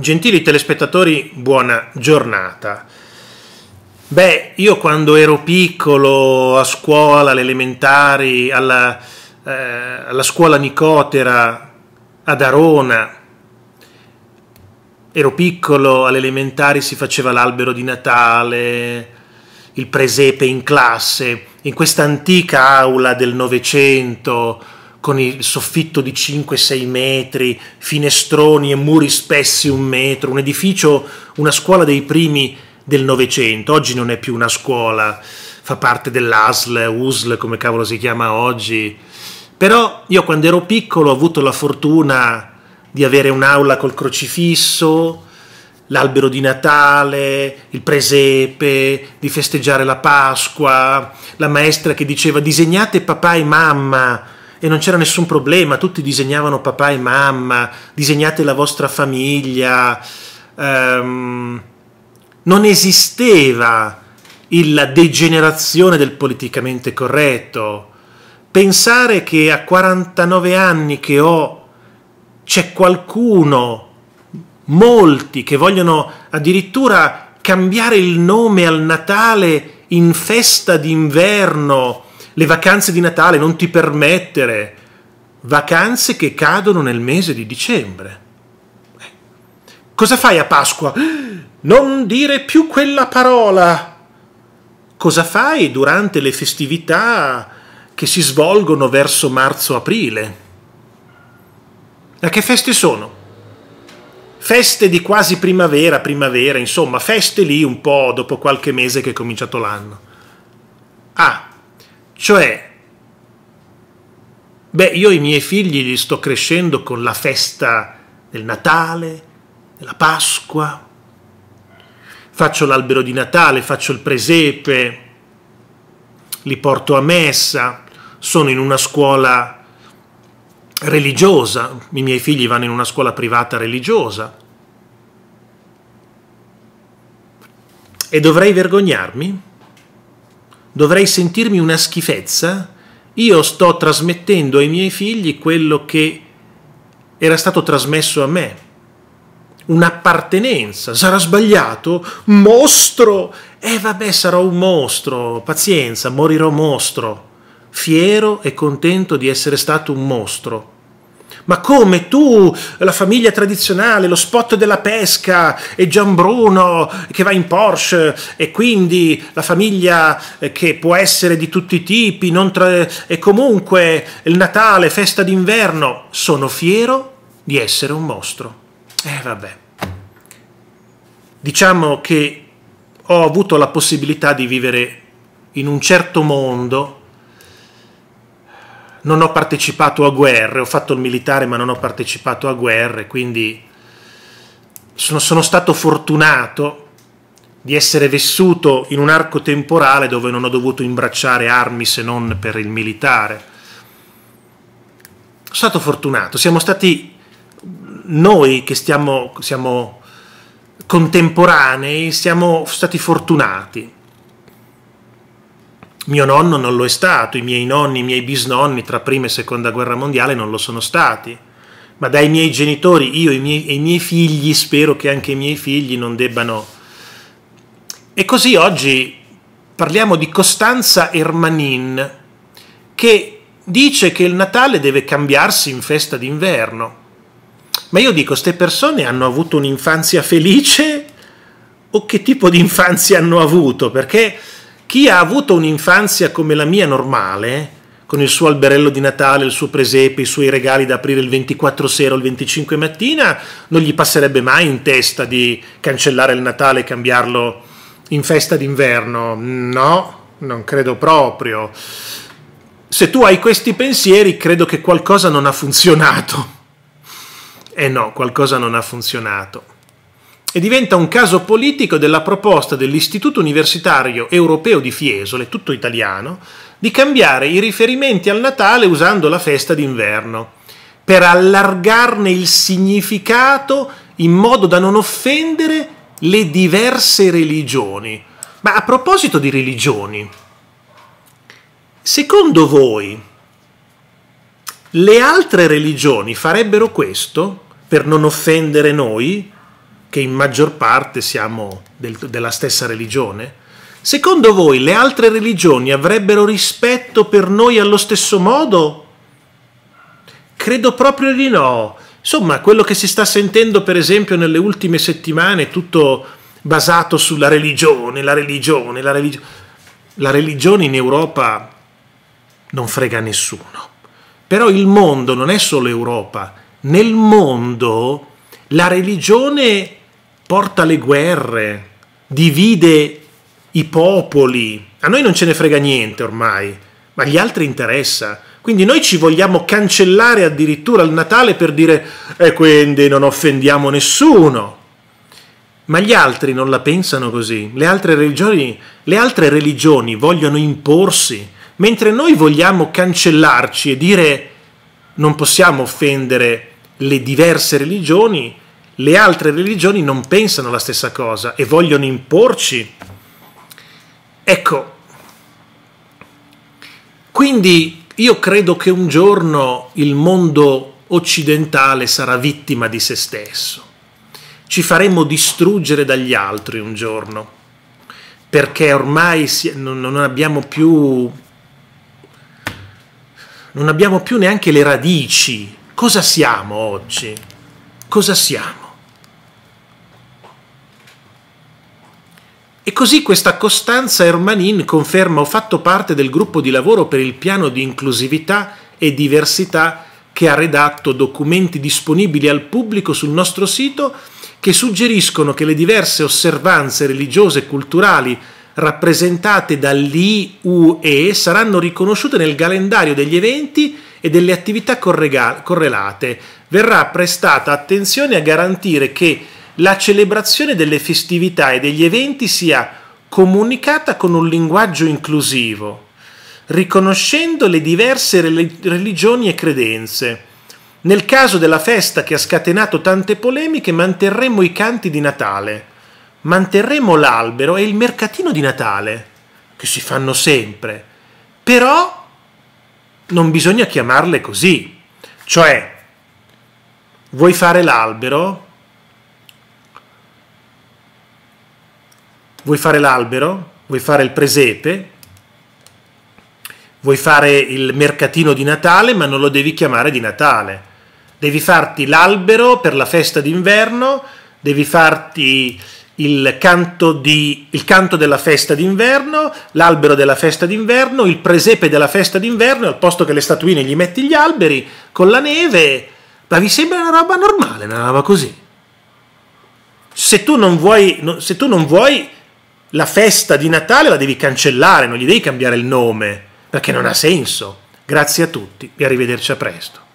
Gentili telespettatori, buona giornata. Beh, io quando ero piccolo, a scuola, alle elementari, alla, eh, alla scuola Nicotera, ad Arona, ero piccolo, alle elementari si faceva l'albero di Natale, il presepe in classe, in questa antica aula del Novecento, con il soffitto di 5-6 metri, finestroni e muri spessi un metro, un edificio, una scuola dei primi del Novecento, oggi non è più una scuola, fa parte dell'ASL, USL come cavolo si chiama oggi, però io quando ero piccolo ho avuto la fortuna di avere un'aula col crocifisso, l'albero di Natale, il presepe, di festeggiare la Pasqua, la maestra che diceva disegnate papà e mamma, e non c'era nessun problema, tutti disegnavano papà e mamma, disegnate la vostra famiglia, um, non esisteva la degenerazione del politicamente corretto. Pensare che a 49 anni che ho c'è qualcuno, molti, che vogliono addirittura cambiare il nome al Natale in festa d'inverno le vacanze di Natale, non ti permettere, vacanze che cadono nel mese di dicembre. Eh. Cosa fai a Pasqua? Non dire più quella parola. Cosa fai durante le festività che si svolgono verso marzo-aprile? Ma che feste sono? Feste di quasi primavera, primavera, insomma, feste lì un po' dopo qualche mese che è cominciato l'anno. Ah, cioè, beh, io i miei figli li sto crescendo con la festa del Natale, della Pasqua, faccio l'albero di Natale, faccio il presepe, li porto a messa, sono in una scuola religiosa, i miei figli vanno in una scuola privata religiosa. E dovrei vergognarmi? dovrei sentirmi una schifezza, io sto trasmettendo ai miei figli quello che era stato trasmesso a me. Un'appartenenza, sarà sbagliato? Mostro! Eh vabbè, sarò un mostro, pazienza, morirò mostro, fiero e contento di essere stato un mostro ma come tu, la famiglia tradizionale, lo spot della pesca e Gian Bruno che va in Porsche e quindi la famiglia eh, che può essere di tutti i tipi tra... e comunque il Natale, festa d'inverno, sono fiero di essere un mostro. Eh vabbè. Diciamo che ho avuto la possibilità di vivere in un certo mondo non ho partecipato a guerre, ho fatto il militare ma non ho partecipato a guerre, quindi sono, sono stato fortunato di essere vissuto in un arco temporale dove non ho dovuto imbracciare armi se non per il militare. Sono stato fortunato, siamo stati noi che stiamo, siamo contemporanei, siamo stati fortunati mio nonno non lo è stato, i miei nonni, i miei bisnonni tra prima e seconda guerra mondiale non lo sono stati. Ma dai miei genitori, io e i miei, i miei figli, spero che anche i miei figli non debbano... E così oggi parliamo di Costanza Ermanin, che dice che il Natale deve cambiarsi in festa d'inverno. Ma io dico, queste persone hanno avuto un'infanzia felice o che tipo di infanzia hanno avuto? Perché chi ha avuto un'infanzia come la mia normale, con il suo alberello di Natale, il suo presepe, i suoi regali da aprire il 24 sera o il 25 mattina, non gli passerebbe mai in testa di cancellare il Natale e cambiarlo in festa d'inverno. No, non credo proprio. Se tu hai questi pensieri, credo che qualcosa non ha funzionato. Eh no, qualcosa non ha funzionato e diventa un caso politico della proposta dell'Istituto Universitario Europeo di Fiesole, tutto italiano, di cambiare i riferimenti al Natale usando la festa d'inverno, per allargarne il significato in modo da non offendere le diverse religioni. Ma a proposito di religioni, secondo voi le altre religioni farebbero questo per non offendere noi? che in maggior parte siamo del, della stessa religione? Secondo voi le altre religioni avrebbero rispetto per noi allo stesso modo? Credo proprio di no. Insomma, quello che si sta sentendo per esempio nelle ultime settimane, tutto basato sulla religione, la religione, la religione. La religione in Europa non frega nessuno. Però il mondo non è solo Europa. Nel mondo la religione porta le guerre, divide i popoli. A noi non ce ne frega niente ormai, ma agli altri interessa. Quindi noi ci vogliamo cancellare addirittura il Natale per dire e eh, quindi non offendiamo nessuno. Ma gli altri non la pensano così. Le altre religioni, le altre religioni vogliono imporsi, mentre noi vogliamo cancellarci e dire non possiamo offendere le diverse religioni le altre religioni non pensano la stessa cosa e vogliono imporci. Ecco, quindi io credo che un giorno il mondo occidentale sarà vittima di se stesso. Ci faremo distruggere dagli altri un giorno, perché ormai non abbiamo più non abbiamo più neanche le radici. Cosa siamo oggi? Cosa siamo? E così questa Costanza Ermanin conferma ho fatto parte del gruppo di lavoro per il piano di inclusività e diversità che ha redatto documenti disponibili al pubblico sul nostro sito che suggeriscono che le diverse osservanze religiose e culturali rappresentate dall'IUE saranno riconosciute nel calendario degli eventi e delle attività correlate. Verrà prestata attenzione a garantire che la celebrazione delle festività e degli eventi sia comunicata con un linguaggio inclusivo, riconoscendo le diverse religioni e credenze. Nel caso della festa che ha scatenato tante polemiche, manterremo i canti di Natale, manterremo l'albero e il mercatino di Natale, che si fanno sempre. Però non bisogna chiamarle così. Cioè, vuoi fare l'albero? vuoi fare l'albero, vuoi fare il presepe, vuoi fare il mercatino di Natale, ma non lo devi chiamare di Natale. Devi farti l'albero per la festa d'inverno, devi farti il canto, di, il canto della festa d'inverno, l'albero della festa d'inverno, il presepe della festa d'inverno, al posto che le statuine gli metti gli alberi con la neve. Ma vi sembra una roba normale, una roba così? Se tu non vuoi, se tu non vuoi la festa di Natale la devi cancellare, non gli devi cambiare il nome, perché non ha senso. Grazie a tutti e arrivederci a presto.